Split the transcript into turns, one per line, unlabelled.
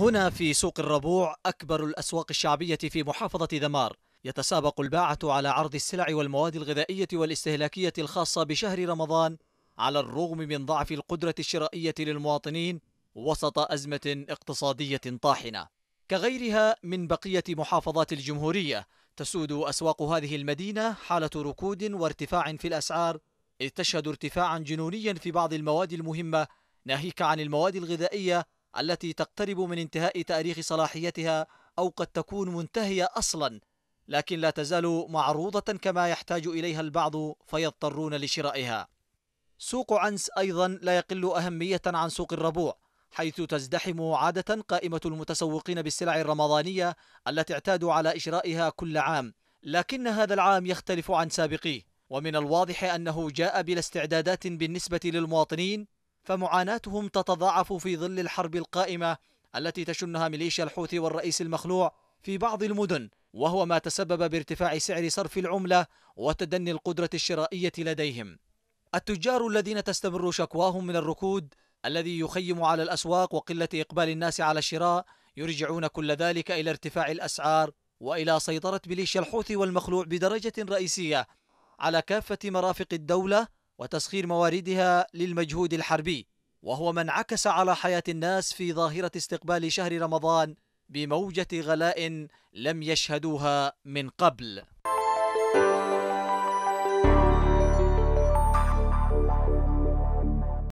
هنا في سوق الربوع أكبر الأسواق الشعبية في محافظة دمار يتسابق الباعة على عرض السلع والمواد الغذائية والاستهلاكية الخاصة بشهر رمضان على الرغم من ضعف القدرة الشرائية للمواطنين وسط أزمة اقتصادية طاحنة كغيرها من بقية محافظات الجمهورية تسود أسواق هذه المدينة حالة ركود وارتفاع في الأسعار إذ تشهد ارتفاعا جنونيا في بعض المواد المهمة ناهيك عن المواد الغذائية التي تقترب من انتهاء تاريخ صلاحيتها او قد تكون منتهيه اصلا لكن لا تزال معروضه كما يحتاج اليها البعض فيضطرون لشرائها سوق عنس ايضا لا يقل اهميه عن سوق الربوع حيث تزدحم عاده قائمه المتسوقين بالسلع الرمضانيه التي اعتادوا على اشرائها كل عام لكن هذا العام يختلف عن سابقيه ومن الواضح انه جاء بلا استعدادات بالنسبه للمواطنين فمعاناتهم تتضاعف في ظل الحرب القائمة التي تشنها ميليشيا الحوثي والرئيس المخلوع في بعض المدن وهو ما تسبب بارتفاع سعر صرف العملة وتدني القدرة الشرائية لديهم التجار الذين تستمر شكواهم من الركود الذي يخيم على الأسواق وقلة إقبال الناس على الشراء يرجعون كل ذلك إلى ارتفاع الأسعار وإلى سيطرة ميليشيا الحوثي والمخلوع بدرجة رئيسية على كافة مرافق الدولة وتسخير مواردها للمجهود الحربي وهو ما انعكس على حياة الناس في ظاهرة استقبال شهر رمضان بموجة غلاء لم يشهدوها من قبل